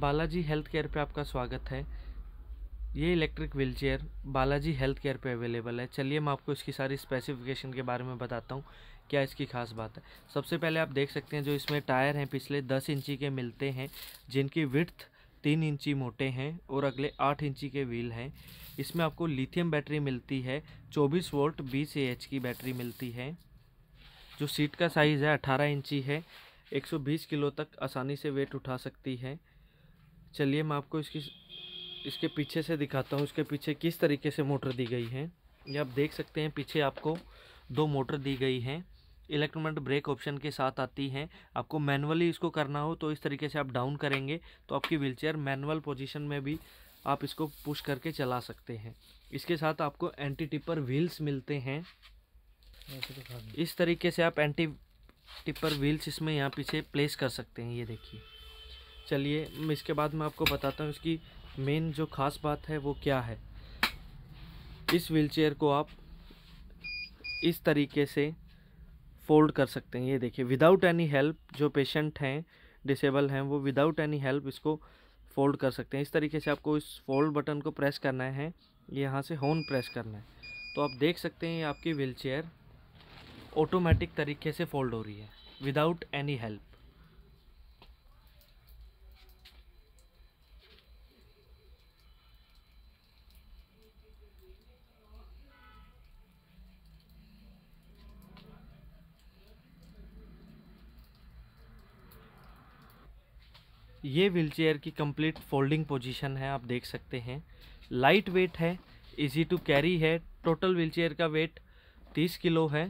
Balaji health care पे आपका स्वागत है ये electric wheelchair Balaji health care पे अवेलेबल है चलिए मैं आपको इसकी सारी स्पेसिफिकेशन के बारे में बताता हूँ क्या इसकी खास बात है सबसे पहले आप देख सकते हैं जो इसमें टायर हैं पिछले दस इंची के मिलते हैं जिनकी विर्थ तीन इंची मोटे हैं और अगले आठ इंची के व्हील हैं इसमें आपको लिथियम बैटरी मिलती है चौबीस वोल्ट बीस ए की बैटरी मिलती है जो सीट का साइज़ है अठारह इंची है 120 किलो तक आसानी से वेट उठा सकती है चलिए मैं आपको इसकी इसके पीछे से दिखाता हूँ इसके पीछे किस तरीके से मोटर दी गई है ये आप देख सकते हैं पीछे आपको दो मोटर दी गई हैं इलेक्ट्रोमेट ब्रेक ऑप्शन के साथ आती हैं आपको मैनुअली इसको करना हो तो इस तरीके से आप डाउन करेंगे तो आपकी व्हीलचेयर मैनुअल पोजीशन में भी आप इसको पुश करके चला सकते हैं इसके साथ आपको एंटी टिपर व्हील्स मिलते हैं इस तरीके से आप एंटी टिपर व्हील्स इसमें यहाँ पीछे प्लेस कर सकते हैं ये देखिए चलिए इसके बाद मैं आपको बताता हूँ इसकी मेन जो ख़ास बात है वो क्या है इस व्हीलचेयर को आप इस तरीके से फोल्ड कर सकते हैं ये देखिए विदाउट एनी हेल्प जो पेशेंट हैं डिसेबल हैं वो विदाउट एनी हेल्प इसको फोल्ड कर सकते हैं इस तरीके से आपको इस फोल्ड बटन को प्रेस करना है यहाँ से होन प्रेस करना है तो आप देख सकते हैं आपकी व्हील चेयर ऑटोमेटिक तरीके से फोल्ड हो रही है विदाउट एनी हेल्प ये चेयर की कंप्लीट फोल्डिंग पोजीशन है आप देख सकते हैं लाइट वेट है इजी टू कैरी है टोटल चेयर का वेट तीस किलो है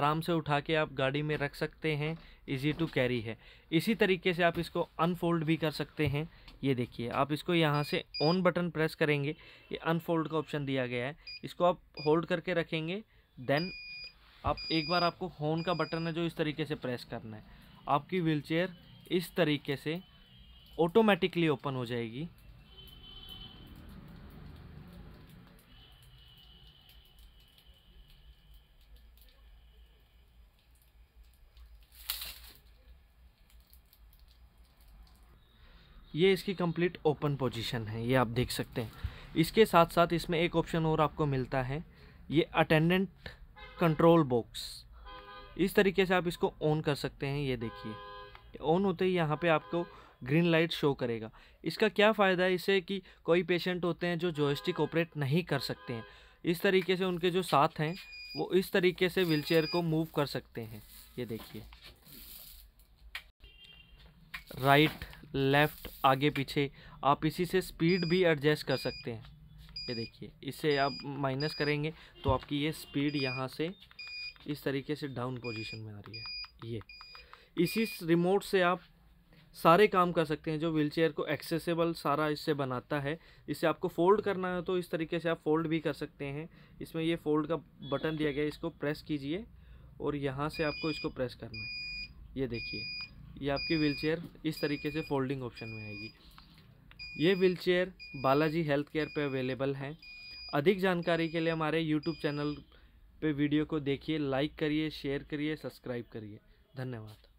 आराम से उठा के आप गाड़ी में रख सकते हैं इजी टू कैरी है इसी तरीके से आप इसको अनफोल्ड भी कर सकते हैं ये देखिए आप इसको यहाँ से ऑन बटन प्रेस करेंगे ये अनफोल्ड का ऑप्शन दिया गया है इसको आप होल्ड करके रखेंगे देन आप एक बार आपको होन का बटन है जो इस तरीके से प्रेस करना है आपकी चेयर इस तरीके से ऑटोमेटिकली ओपन हो जाएगी ये इसकी कंप्लीट ओपन पोजीशन है ये आप देख सकते हैं इसके साथ साथ इसमें एक ऑप्शन और आपको मिलता है ये अटेंडेंट कंट्रोल बॉक्स इस तरीके से आप इसको ऑन कर सकते हैं ये देखिए ऑन होते ही यहाँ पे आपको ग्रीन लाइट शो करेगा इसका क्या फ़ायदा है इससे कि कोई पेशेंट होते हैं जो जॉयस्टिक ऑपरेट नहीं कर सकते हैं इस तरीके से उनके जो साथ हैं वो इस तरीके से व्हील को मूव कर सकते हैं ये देखिए राइट लेफ़्ट आगे पीछे आप इसी से स्पीड भी एडजस्ट कर सकते हैं ये देखिए इससे आप माइनस करेंगे तो आपकी ये स्पीड यहाँ से इस तरीके से डाउन पोजीशन में आ रही है ये इसी रिमोट से आप सारे काम कर सकते हैं जो व्हीलचेयर को एक्सेसिबल सारा इससे बनाता है इसे आपको फोल्ड करना है तो इस तरीके से आप फोल्ड भी कर सकते हैं इसमें ये फोल्ड का बटन दिया गया है इसको प्रेस कीजिए और यहाँ से आपको इसको प्रेस करना है ये देखिए ये आपकी व्हीलचेयर इस तरीके से फोल्डिंग ऑप्शन में आएगी ये चेयर बालाजी हेल्थ केयर पर अवेलेबल है अधिक जानकारी के लिए हमारे यूट्यूब चैनल पर वीडियो को देखिए लाइक करिए शेयर करिए सब्सक्राइब करिए धन्यवाद